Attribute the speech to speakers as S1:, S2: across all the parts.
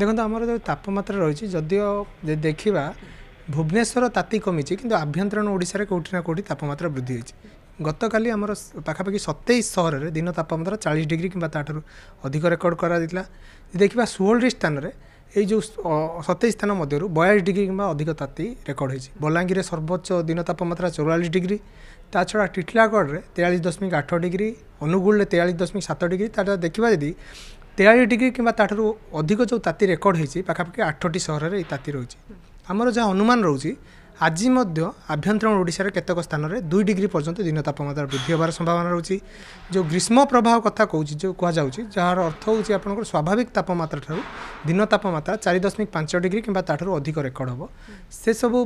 S1: দেখুন আমার যে তাপমাত্রা রয়েছে যদিও দেখিবা ভুবনেশ্বর তাতি কমিছে কিন্তু আভ্যন্তরীণ ওড়িশার কোটি না কোটি তাপমাত্রা বৃদ্ধি হয়েছে গতকালি আমার পাখাপাখি সতেইশ সহরের দিন তাপমাত্রা চাশ ডিগ্রি কিংবা তাঠার অধিক রেকর্ড করা দেখা ষোহলটি স্থানের এই যে সতেইশ স্থান মধ্যে বয়াশ ডিগ্রি কিংবা অধিক তাতি রেকর্ড হয়েছে বଲାଙ୍ଗୀরে সর্বোচ্চ দিন তাপমাত্রা চৌরাশ ডিগ্রি তাছাড়া টিটলাগড়ে তেয়াল্লিশ দশমিক আঠ ডিগ্রি অনুগুলে তেয়াল্লিশ দশমিক সাত ডিগ্রি তাছাড়া দেখা যদি তেୟାଳିଶ ଡିଗ୍ରୀ କିମ୍ବା ତା'ଠାରୁ ଅଧିକ ଯେଉଁ ତାତି ରେକର୍ଡ଼ ହୋଇଛି ପାଖାପାଖି ଆଠଟି ସହରରେ ଏହି ତାତି ରହିଛି ଆମର ଯାହା ଅନୁମାନ ରହୁଛି ଆଜି ମଧ୍ୟ ଆଭ୍ୟନ୍ତରୀଣ ଓଡ଼ିଶାର କେତେକ ସ୍ଥାନରେ ଦୁଇ ଡିଗ୍ରୀ ପର୍ଯ୍ୟନ୍ତ ଦିନ ତାପମାତ୍ରା ବୃଦ୍ଧି ହେବାର ସମ୍ଭାବନା ରହୁଛି ଯେଉଁ ଗ୍ରୀଷ୍ମ ପ୍ରବାହ କଥା କହୁଛି ଯେଉଁ କୁହାଯାଉଛି ଯାହାର ଅର୍ଥ ହେଉଛି ଆପଣଙ୍କର ସ୍ୱାଭାବିକ ତାପମାତ୍ରା ଠାରୁ ଦିନ ତାପମାତ୍ରା ଚାରି ଦଶମିକ ପାଞ୍ଚ ଡିଗ୍ରୀ କିମ୍ବା ତା'ଠାରୁ ଅଧିକ ରେକର୍ଡ଼ ହେବ ସେସବୁ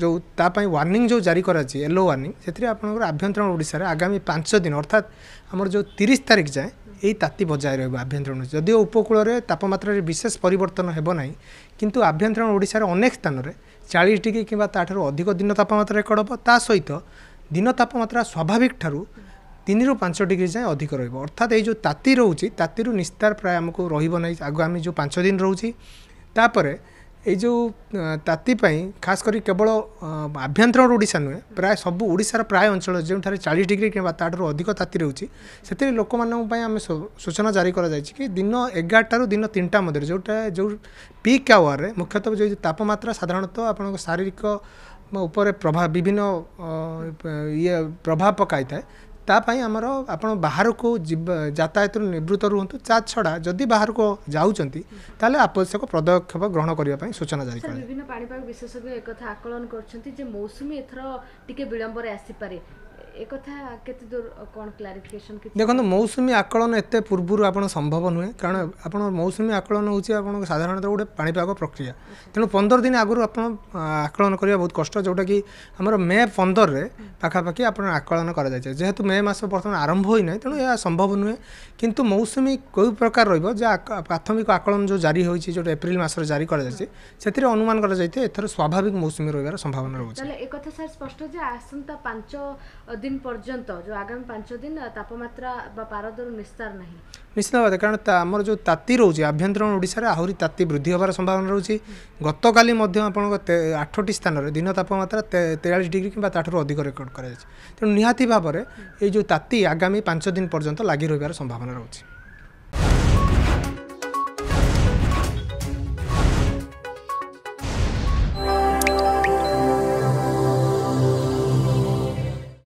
S1: ଯେଉଁ ତା ପାଇଁ ୱାର୍ଣ୍ଣିଂ ଯେଉଁ ଜାରି କରାଯାଇଛି ୟେଲୋ ୱାର୍ଣ୍ଣିଂ ସେଥିରେ ଆପଣଙ୍କର ଆଭ୍ୟନ୍ତରୀଣ ଓଡ଼ିଶାରେ ଆଗାମୀ ପାଞ୍ଚ ଦିନ ଅର୍ଥାତ୍ ଆମର ଯେଉଁ ତିରିଶ ତାରିଖ ଯାଏଁ এই ତାତି ବଜାୟ ରହିବ ଆଭ୍ୟନ୍ତରୀଣ ଯଦିଓ ଉପକୂଳରେ ତାପମାତ୍ରାରେ ବିଶେଷ ପରିବର୍ତ୍ତନ ହେବ ନାହିଁ କିନ୍ତୁ ଆଭ୍ୟନ୍ତରୀଣ ଓଡ଼ିଶାର ଅନେକ ସ୍ଥାନରେ ଚାଳିଶ ଡିଗ୍ରୀ କିମ୍ବା ତା'ଠାରୁ ଅଧିକ ଦିନ ତାପମାତ୍ରା ରେକର୍ଡ଼ ହେବ ତା ସହିତ ଦିନ ତାପମାତ୍ରା ସ୍ୱାଭାବିକ ଠାରୁ ତିନିରୁ ପାଞ୍ଚ ଡିଗ୍ରୀ ଯାଏଁ ଅଧିକ ରହିବ ଅର୍ଥାତ୍ ଏଇ ଯେଉଁ ତାତି ରହୁଛି ତାତିରୁ ନିସ୍ତାର ପ୍ରାୟ ଆମକୁ ରହିବ ନାହିଁ ଆଗ ଆମେ ଯେଉଁ ପାଞ୍ଚ ଦିନ ରହୁଛି ତାପରେ ଏଇ ଯେଉଁ ତାତି ପାଇଁ ଖାସ୍ କରି କେବଳ ଆଭ୍ୟନ୍ତରଣ ଓଡ଼ିଶା ନୁହେଁ ପ୍ରାୟ ସବୁ ଓଡ଼ିଶାର ପ୍ରାୟ ଅଞ୍ଚଳ ଯେଉଁଠାରେ ଚାଳିଶ ଡିଗ୍ରୀ କିମ୍ବା ତା'ଠାରୁ ଅଧିକ ତାତି ରହୁଛି ସେଥିରେ ଲୋକମାନଙ୍କ ପାଇଁ ଆମେ ସୂଚନା ଜାରି କରାଯାଇଛି କି ଦିନ ଏଗାରଟାରୁ ଦିନ ତିନିଟା ମଧ୍ୟରେ ଯେଉଁଟା ଯେଉଁ ପିକ୍ ଆୱାର୍ରେ ମୁଖ୍ୟତଃ ଯେଉଁ ତାପମାତ୍ରା ସାଧାରଣତଃ ଆପଣଙ୍କ ଶାରୀରିକ ଉପରେ ପ୍ରଭାବ ବିଭିନ୍ନ ଇଏ ପ୍ରଭାବ ପକାଇଥାଏ ତା ପାଇଁ ଆମର ଆପଣ ବାହାରକୁ ଯାତାୟାତରୁ ନିବୃତ ରୁହନ୍ତୁ ତା ଛଡ଼ା ଯଦି ବାହାରକୁ ଯାଉଛନ୍ତି ତାହେଲେ ଆବଶ୍ୟକ ପଦକ୍ଷେପ ଗ୍ରହଣ କରିବା ପାଇଁ ସୂଚନା ଜାରି ବିଭିନ୍ନ
S2: ପାଣିପାଗ ବିଶେଷଜ୍ଞ ଏକଥା ଆକଳନ କରୁଛନ୍ତି ଯେ ମୌସୁମୀ ଏଥର ଟିକେ ବିଳମ୍ବରେ ଆସିପାରେ
S1: দেখুন মৌসুমী আকলন এত পূর্বর আপনার সম্ভব নুহে কারণ আপনার মৌসুমী আকলন হচ্ছে আপনার সাধারণত গোটে পাপাগ প্রক্রিয়া তেমন পনেরো দিন আগর আপনার আকলন করা বহু কষ্ট যেটা কি আমার মে পনেরে পাখাপাখি আপনার আকলন করা যাই যেহেতু মে মাস বর্তমানে আরম্ভ হয়ে না তেমন এ সম্ভব নুহে কিন্তু মৌসুমী কেউ প্রকার রহব যে প্রাথমিক আকলন যে জারি হয়েছে যেটা এপ্রিল মাসের জারি করা যাই সেটি অনুমান করা যাই এথর স্বাভাবিক মৌসুমী রহবার সম্ভাবনা রয়েছে
S2: একথা স্যার স্পষ্ট যে আসন্তা পাঁচ ଦିନ ପର୍ଯ୍ୟନ୍ତ ଯେଉଁ ଆଗାମୀ ପାଞ୍ଚ ଦିନ ତାପମାତ୍ରା ବା ପାରଦରୁ ନିସ୍ତାର ନାହିଁ
S1: ନିଶ୍ଚିତ ଭାବରେ କାରଣ ଆମର ଯେଉଁ ତାତି ରହୁଛି ଆଭ୍ୟନ୍ତରୀଣ ଓଡ଼ିଶାରେ ଆହୁରି ତାତି ବୃଦ୍ଧି ହେବାର ସମ୍ଭାବନା ରହୁଛି ଗତକାଲି ମଧ୍ୟ ଆପଣଙ୍କ ଆଠଟି ସ୍ଥାନରେ ଦିନ ତାପମାତ୍ରା ତେୟାଳିଶ ଡିଗ୍ରୀ କିମ୍ବା ତାଠାରୁ ଅଧିକ ରେକର୍ଡ଼ କରାଯାଇଛି ତେଣୁ ନିହାତି ଭାବରେ ଏଇ ଯେଉଁ ତାତି ଆଗାମୀ ପାଞ୍ଚ ଦିନ ପର୍ଯ୍ୟନ୍ତ ଲାଗି ରହିବାର ସମ୍ଭାବନା ରହୁଛି